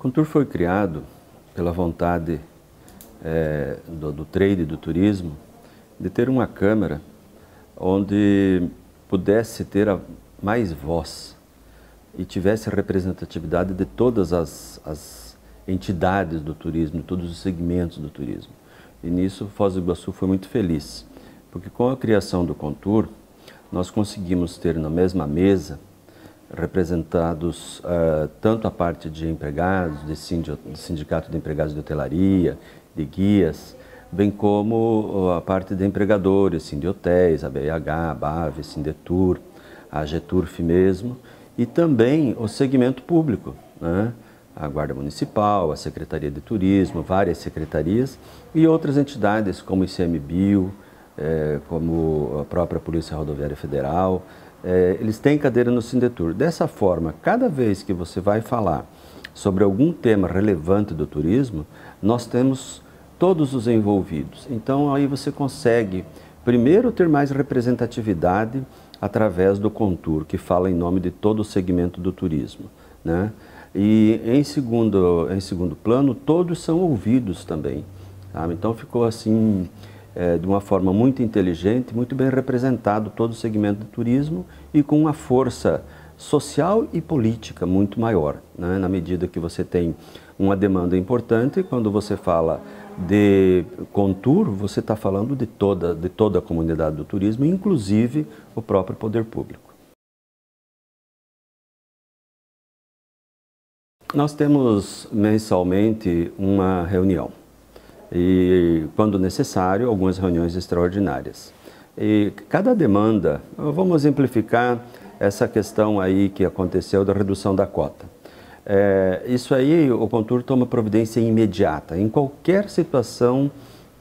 Contur foi criado pela vontade é, do, do trade, do turismo, de ter uma câmara onde pudesse ter mais voz e tivesse a representatividade de todas as, as entidades do turismo, todos os segmentos do turismo. E nisso Foz do Iguaçu foi muito feliz, porque com a criação do Contur, nós conseguimos ter na mesma mesa representados uh, tanto a parte de empregados, de, sindicato de empregados de hotelaria, de guias, bem como ah, a parte de empregadores, sim, de hotéis, a BH, a BAV, Sindetur, a Geturf mesmo, e também o segmento público, né? a Guarda Municipal, a Secretaria de Turismo, várias secretarias e outras entidades como o ICMBio, eh, como a própria Polícia Rodoviária Federal, é, eles têm cadeira no Sindetur. Dessa forma, cada vez que você vai falar sobre algum tema relevante do turismo, nós temos todos os envolvidos. Então aí você consegue primeiro ter mais representatividade através do Contur, que fala em nome de todo o segmento do turismo. Né? E em segundo, em segundo plano, todos são ouvidos também. Tá? Então ficou assim é, de uma forma muito inteligente, muito bem representado todo o segmento do turismo e com uma força social e política muito maior, né? na medida que você tem uma demanda importante. Quando você fala de contour, você está falando de toda, de toda a comunidade do turismo, inclusive o próprio poder público. Nós temos mensalmente uma reunião e, quando necessário, algumas reuniões extraordinárias. E cada demanda, vamos exemplificar essa questão aí que aconteceu da redução da cota. É, isso aí, o Contur toma providência imediata. Em qualquer situação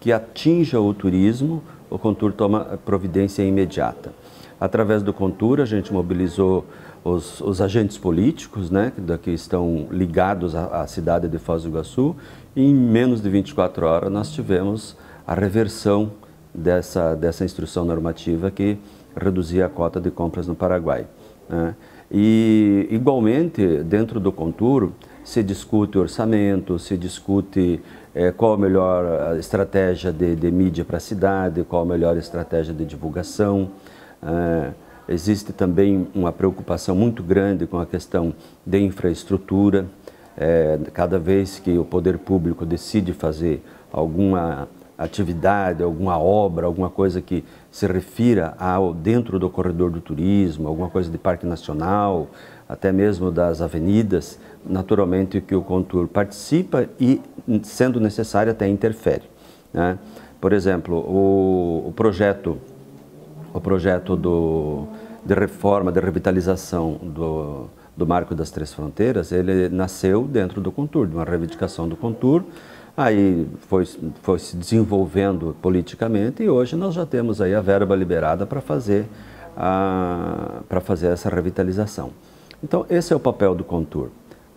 que atinja o turismo, o Contur toma providência imediata. Através do Contur, a gente mobilizou os, os agentes políticos, né, que, que estão ligados à, à cidade de Foz do Iguaçu, em menos de 24 horas nós tivemos a reversão dessa, dessa instrução normativa que reduzia a cota de compras no Paraguai. Né? E, igualmente, dentro do Contur, se discute orçamento, se discute é, qual a melhor eh, estratégia de, de mídia para a cidade, qual a melhor estratégia de divulgação. É, existe também uma preocupação muito grande com a questão de infraestrutura. É, cada vez que o poder público decide fazer alguma atividade, alguma obra, alguma coisa que se refira ao dentro do corredor do turismo, alguma coisa de parque nacional, até mesmo das avenidas, naturalmente que o contour participa e, sendo necessário, até interfere. Né? Por exemplo, o, o, projeto, o projeto do, de reforma, de revitalização do, do Marco das Três Fronteiras, ele nasceu dentro do CONTUR, de uma reivindicação do CONTUR, aí foi, foi se desenvolvendo politicamente e hoje nós já temos aí a verba liberada para fazer, fazer essa revitalização. Então, esse é o papel do CONTUR,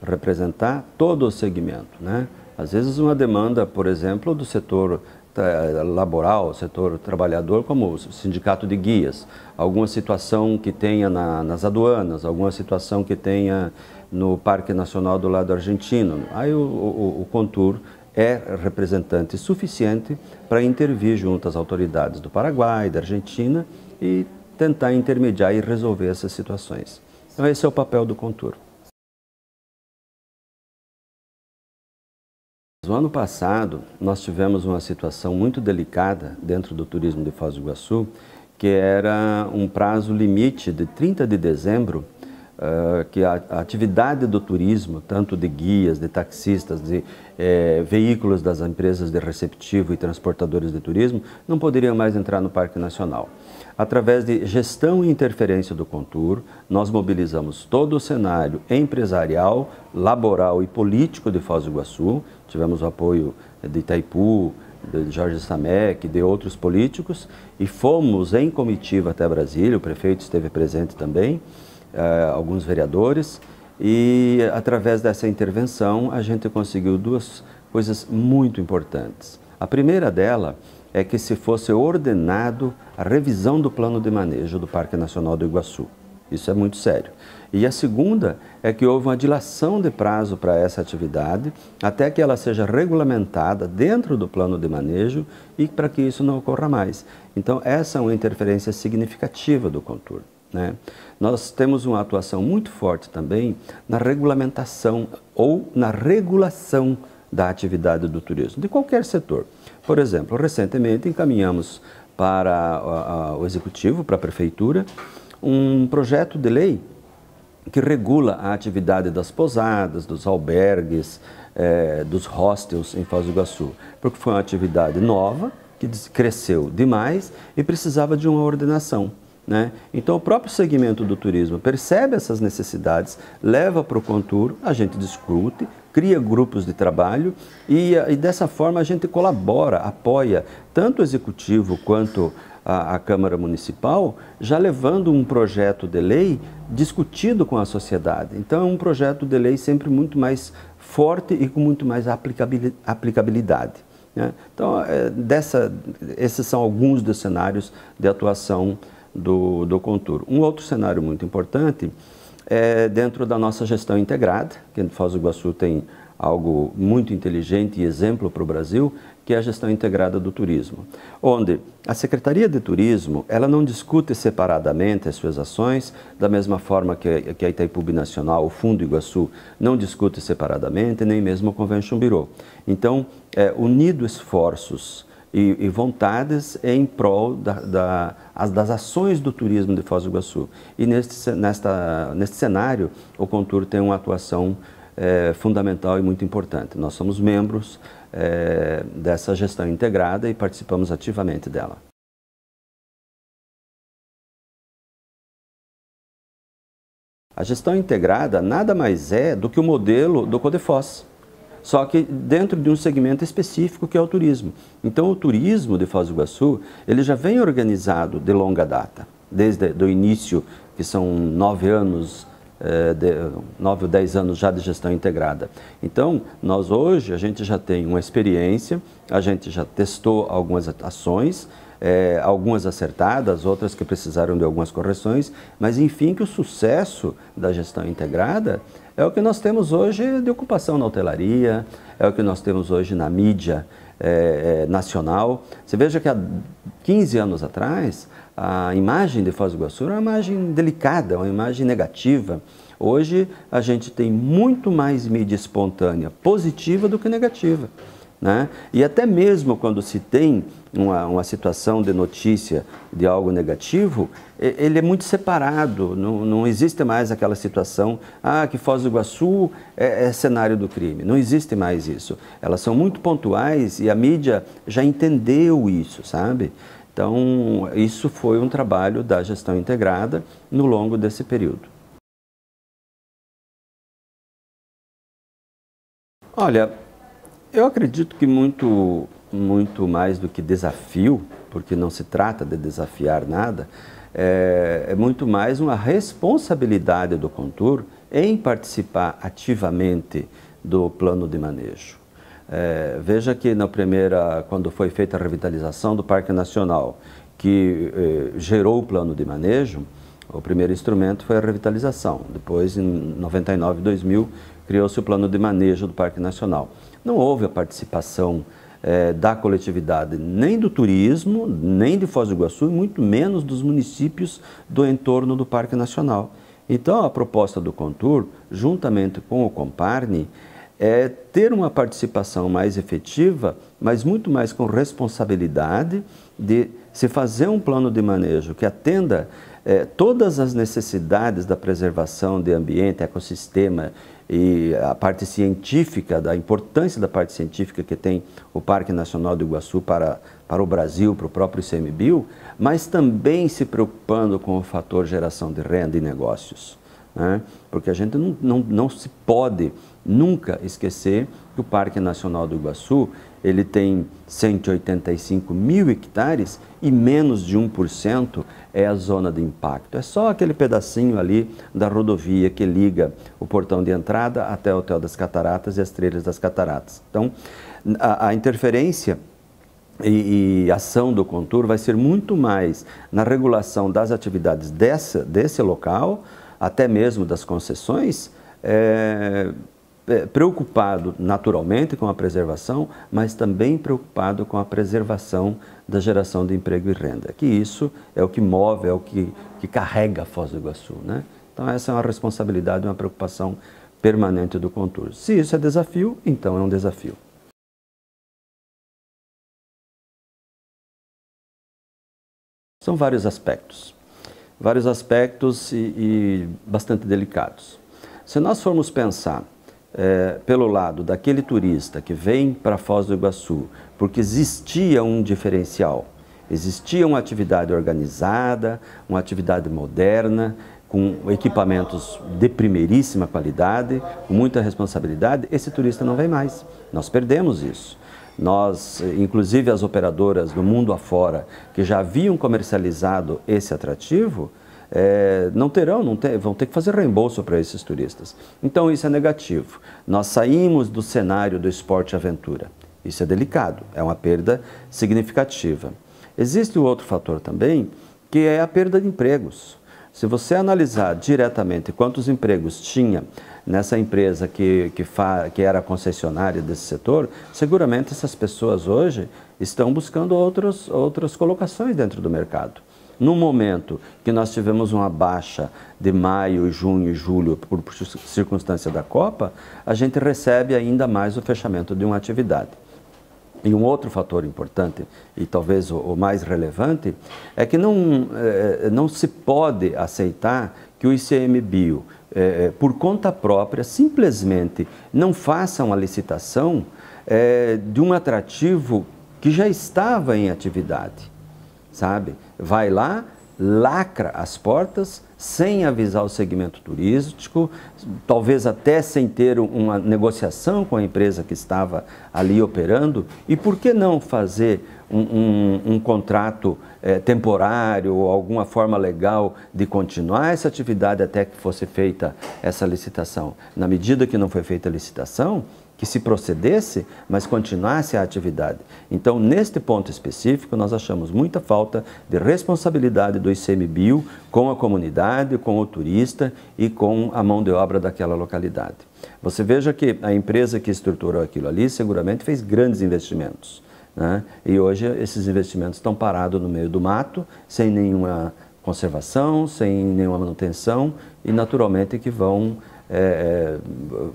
representar todo o segmento, né? Às vezes uma demanda, por exemplo, do setor eh, laboral, setor trabalhador, como o sindicato de guias, alguma situação que tenha na, nas aduanas, alguma situação que tenha no Parque Nacional do Lado Argentino. Aí o, o, o Contur é representante suficiente para intervir junto às autoridades do Paraguai, da Argentina e tentar intermediar e resolver essas situações. Então esse é o papel do Contur. No ano passado, nós tivemos uma situação muito delicada dentro do turismo de Foz do Iguaçu, que era um prazo limite de 30 de dezembro, uh, que a, a, atividade do turismo, tanto de guias, de taxistas, de eh, veículos das empresas de receptivo e transportadores de turismo, não poderiam mais entrar no Parque Nacional. Através de gestão e interferência do Contur, nós mobilizamos todo o cenário empresarial, laboral e político de Foz do Iguaçu. Tivemos o apoio de Itaipu, de Jorge Samek, de outros políticos, e fomos em comitiva até Brasília, o prefeito esteve presente também, eh, alguns vereadores, e através dessa intervenção a gente conseguiu duas coisas muito importantes. A primeira dela é que se fosse ordenado a revisão do plano de manejo do Parque Nacional do Iguaçu. Isso é muito sério. E a segunda é que houve uma dilação de prazo para essa atividade até que ela seja regulamentada dentro do plano de manejo e para que isso não ocorra mais. Então, essa é uma interferência significativa do contorno. Né? Nós temos uma atuação muito forte também na regulamentação ou na regulação da atividade do turismo, de qualquer setor. Por exemplo, recentemente encaminhamos para o Executivo, para a Prefeitura, um projeto de lei que regula a atividade das pousadas dos albergues, é, dos hostels em Foz do Iguaçu, porque foi uma atividade nova, que cresceu demais e precisava de uma ordenação. Né? Então o próprio segmento do turismo percebe essas necessidades, leva para o contorno a gente discute, cria grupos de trabalho e, e dessa forma a gente colabora, apoia tanto o executivo quanto a, a, Câmara Municipal, já levando um projeto de lei discutido com a sociedade. Então, é um projeto de lei sempre muito mais forte e com muito mais aplicabilidade. Né? Então, é, dessa, esses são alguns dos cenários de atuação do, do Contur. Um outro cenário muito importante é, dentro da nossa gestão integrada, que Foz do Iguaçu tem algo muito inteligente e exemplo para o Brasil, que é a gestão integrada do turismo, onde a Secretaria de Turismo ela não discute separadamente as suas ações, da mesma forma que, que a Itaipu Nacional, o Fundo Iguaçu, não discute separadamente, nem mesmo o Convention Bureau. Então, é, unido esforços e, e vontades em prol da, da, as, das ações do turismo de Foz do Iguaçu. E neste, nesta, neste cenário, o Contur tem uma atuação é, fundamental e muito importante. Nós somos membros é, dessa gestão integrada e participamos ativamente dela. A gestão integrada nada mais é do que o modelo do Codefós só que dentro de um segmento específico que é o turismo. Então o turismo de Foz do Iguaçu, ele já vem organizado de longa data, desde o início, que são nove anos, é, de, nove ou dez anos já de gestão integrada. Então, nós hoje, a gente já tem uma experiência, a gente já testou algumas ações, é, algumas acertadas, outras que precisaram de algumas correções, mas enfim que o sucesso da gestão integrada é o que nós temos hoje de ocupação na hotelaria, é o que nós temos hoje na mídia é, é, nacional. Você veja que há 15 anos atrás, a imagem de Foz do Iguaçu era uma imagem delicada, uma imagem negativa. Hoje, a gente tem muito mais mídia espontânea positiva do que negativa. Né? E até mesmo quando se tem uma, uma situação de notícia de algo negativo, ele é muito separado, não, não existe mais aquela situação, ah, que Foz do Iguaçu é, é cenário do crime, não existe mais isso. Elas são muito pontuais e a mídia já entendeu isso, sabe? Então, isso foi um trabalho da gestão integrada no longo desse período. Olha, eu acredito que muito muito mais do que desafio, porque não se trata de desafiar nada, é, é muito mais uma responsabilidade do Contur em participar ativamente do plano de manejo. É, veja que na primeira, quando foi feita a revitalização do Parque Nacional, que eh, gerou o plano de manejo, o primeiro instrumento foi a revitalização. Depois, em 99, 2000, criou-se o plano de manejo do Parque Nacional. Não houve a participação é, da coletividade, nem do turismo, nem de Foz do Iguaçu, muito menos dos municípios do entorno do Parque Nacional. Então, a proposta do Contur, juntamente com o Comparne, é ter uma participação mais efetiva, mas muito mais com responsabilidade de se fazer um plano de manejo que atenda é, todas as necessidades da preservação de ambiente, ecossistema e a parte científica, da importância da parte científica que tem o Parque Nacional do Iguaçu para, para o Brasil, para o próprio ICMBio, mas também se preocupando com o fator geração de renda e negócios. Né? Porque a gente não, não, não se pode nunca esquecer que o Parque Nacional do Iguaçu ele tem 185 mil hectares e menos de 1% é a zona de impacto. É só aquele pedacinho ali da rodovia que liga o portão de entrada até o Hotel das Cataratas e as Trilhas das Cataratas. Então, a, a interferência e, e, ação do Contur vai ser muito mais na regulação das atividades dessa, desse local, até mesmo das concessões, é, é, preocupado naturalmente com a preservação, mas também preocupado com a preservação da geração de emprego e renda, que isso é o que move, é o que, que carrega a Foz do Iguaçu. Né? Então essa é uma responsabilidade, uma preocupação permanente do Contorno. Se isso é desafio, então é um desafio. São vários aspectos, vários aspectos e, e bastante delicados. Se nós formos pensar é, pelo lado daquele turista que vem para Foz do Iguaçu, porque existia um diferencial, existia uma atividade organizada, uma atividade moderna, com equipamentos de primeiríssima qualidade, com muita responsabilidade, esse turista não vem mais. Nós perdemos isso. Nós, inclusive as operadoras do mundo afora, que já haviam comercializado esse atrativo, é, não terão, não ter, vão ter que fazer reembolso para esses turistas. Então isso é negativo. Nós saímos do cenário do esporte aventura. Isso é delicado, é uma perda significativa. Existe o outro fator também, que é a perda de empregos. Se você analisar diretamente quantos empregos tinha nessa empresa que, que, fa, que era concessionária desse setor, seguramente essas pessoas hoje estão buscando outros, outras colocações dentro do mercado no momento que nós tivemos uma baixa de maio, junho e julho por circunstância da Copa, a gente recebe ainda mais o fechamento de uma atividade. E um outro fator importante, e talvez o, mais relevante, é que não, eh, não se pode aceitar que o ICMBio, eh, eh, por conta própria, simplesmente não faça uma licitação eh, de um atrativo que já estava em atividade sabe? Vai lá, lacra as portas sem avisar o segmento turístico, talvez até sem ter uma negociação com a empresa que estava ali operando. E por que não fazer um, um, um contrato eh, temporário ou alguma forma legal de continuar essa atividade até que fosse feita essa licitação? Na medida que não foi feita a licitação, que se procedesse, mas continuasse a atividade. Então, neste ponto específico, nós achamos muita falta de responsabilidade do ICMBio com a comunidade, com o turista e com a mão de obra daquela localidade. Você veja que a empresa que estruturou aquilo ali seguramente fez grandes investimentos. Né? E hoje esses investimentos estão parados no meio do mato, sem nenhuma conservação, sem nenhuma manutenção e naturalmente que vão é, é,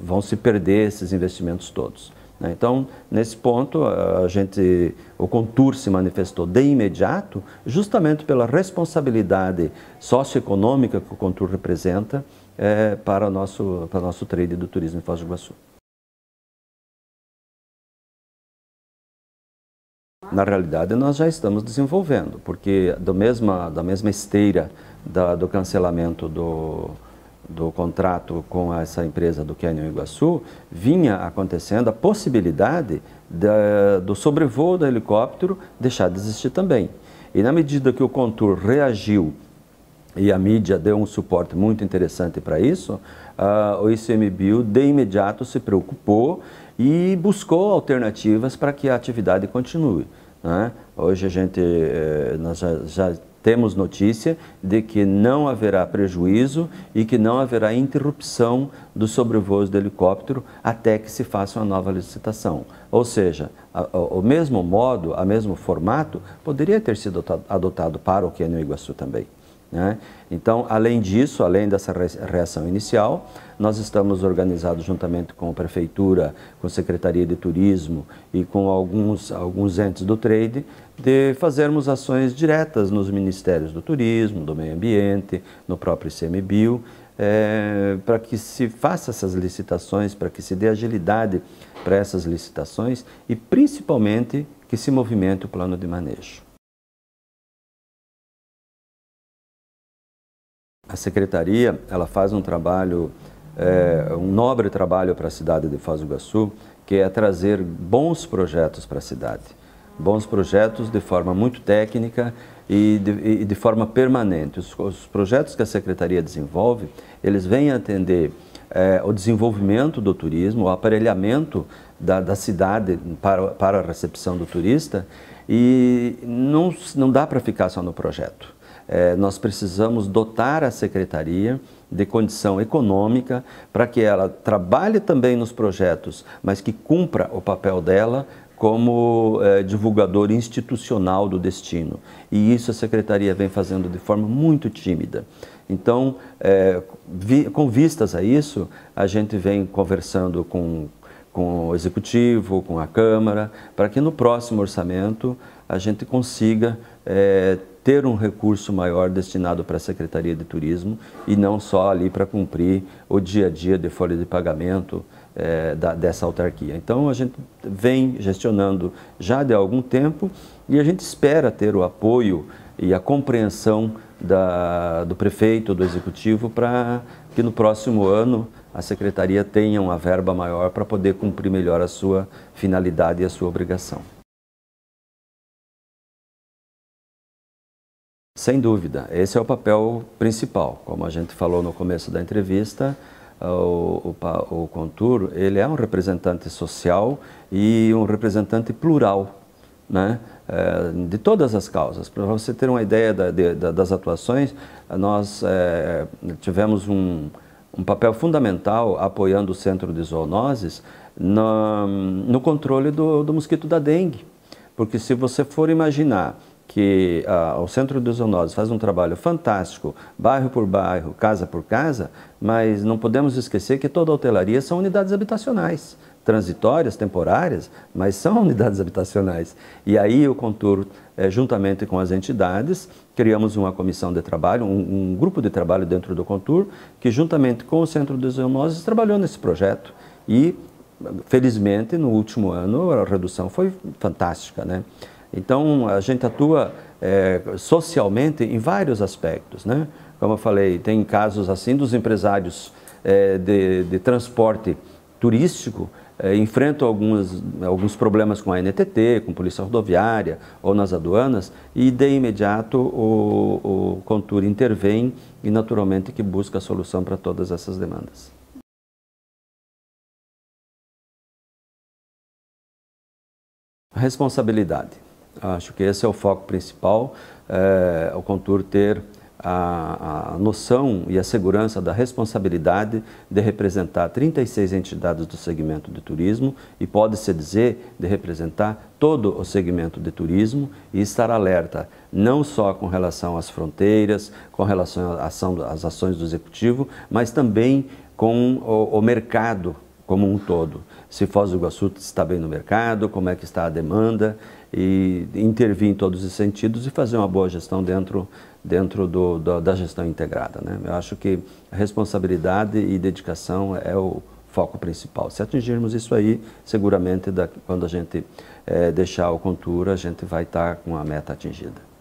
vão se perder esses investimentos todos. Né? Então, nesse ponto, a gente, o Contur se manifestou de imediato, justamente pela responsabilidade socioeconômica que o Contur representa é, para o nosso, para o nosso trade do turismo em Foz do Iguaçu. Na realidade, nós já estamos desenvolvendo, porque do mesma, da mesma esteira da, do cancelamento do, do contrato com essa empresa do Canyon Iguaçu, vinha acontecendo a possibilidade da, do sobrevoo do helicóptero deixar de existir também. E na medida que o Contur reagiu e a mídia deu um suporte muito interessante para isso, uh, o ICMBio de imediato se preocupou e buscou alternativas para que a atividade continue. Né? Hoje a gente, eh, nós já, já temos notícia de que não haverá prejuízo e que não haverá interrupção dos sobrevoos do helicóptero até que se faça uma nova licitação. Ou seja, a, a, o mesmo modo, o mesmo formato poderia ter sido adotado para o Quênia Iguaçu também. Né? Então, além disso, além dessa reação inicial, nós estamos organizados juntamente com a Prefeitura, com a Secretaria de Turismo e com alguns, alguns entes do trade, de fazermos ações diretas nos Ministérios do Turismo, do Meio Ambiente, no próprio ICMBio, é, para que se faça essas licitações, para que se dê agilidade para essas licitações e, principalmente, que se movimente o plano de manejo. a secretaria ela faz um trabalho, é, um nobre trabalho para a cidade de Foz do Iguaçu, que é trazer bons projetos para a cidade. Bons projetos de forma muito técnica e de, e de forma permanente. Os, os, projetos que a Secretaria desenvolve, eles vêm atender é, o desenvolvimento do turismo, o aparelhamento da, da cidade para, para a recepção do turista e não, não dá para ficar só no projeto. É, nós precisamos dotar a secretaria de condição econômica para que ela trabalhe também nos projetos, mas que cumpra o papel dela como é, divulgador institucional do destino. E isso a secretaria vem fazendo de forma muito tímida. Então, é, vi, com vistas a isso, a gente vem conversando com, com o executivo, com a Câmara, para que no próximo orçamento a gente consiga ter um recurso maior destinado para a Secretaria de Turismo e não só ali para cumprir o dia a dia de folha de pagamento é, da, dessa autarquia. Então a gente vem gestionando já de algum tempo e a gente espera ter o apoio e a compreensão da, do prefeito, do executivo, para que no próximo ano a secretaria tenha uma verba maior para poder cumprir melhor a sua finalidade e a sua obrigação. Sem dúvida, esse é o papel principal. Como a gente falou no começo da entrevista, ah, o, o, o Contur ele é um representante social e um representante plural, né? É, de todas as causas. Para você ter uma ideia da, de, da, das atuações, nós é, tivemos um, um, papel fundamental apoiando o Centro de Zoonoses no, no controle do, do mosquito da dengue. Porque se você for imaginar que ah, o Centro de Zoonoses faz um trabalho fantástico, bairro por bairro, casa por casa, mas não podemos esquecer que toda a hotelaria são unidades habitacionais, transitórias, temporárias, mas são unidades habitacionais. E aí o Contur, eh, juntamente com as entidades, criamos uma comissão de trabalho, um, um, grupo de trabalho dentro do Contur, que juntamente com o Centro de Zoonoses trabalhou nesse projeto e, felizmente, no último ano a redução foi fantástica, né? Então, a gente atua é, socialmente em vários aspectos, né? Como eu falei, tem casos assim dos empresários é, de, de, transporte turístico é, enfrentam alguns problemas com a NTT, com a Polícia Rodoviária ou nas aduanas e de imediato o, o Contur intervém e naturalmente que busca a solução para todas essas demandas. Responsabilidade. Acho que esse é o foco principal, é, o Contur ter a, a, noção e a segurança da responsabilidade de representar 36 entidades do segmento de turismo e pode-se dizer de representar todo o segmento de turismo e estar alerta, não só com relação às fronteiras, com relação às ações do executivo, mas também com o, o mercado como um todo. Se Foz do Iguaçu está bem no mercado, como é que está a demanda e intervir em todos os sentidos e fazer uma boa gestão dentro, dentro do, do, da gestão integrada. Né? Eu acho que responsabilidade e dedicação é o foco principal. Se atingirmos isso aí, seguramente da, quando a gente é, deixar o Contura, a gente vai estar tá com a meta atingida.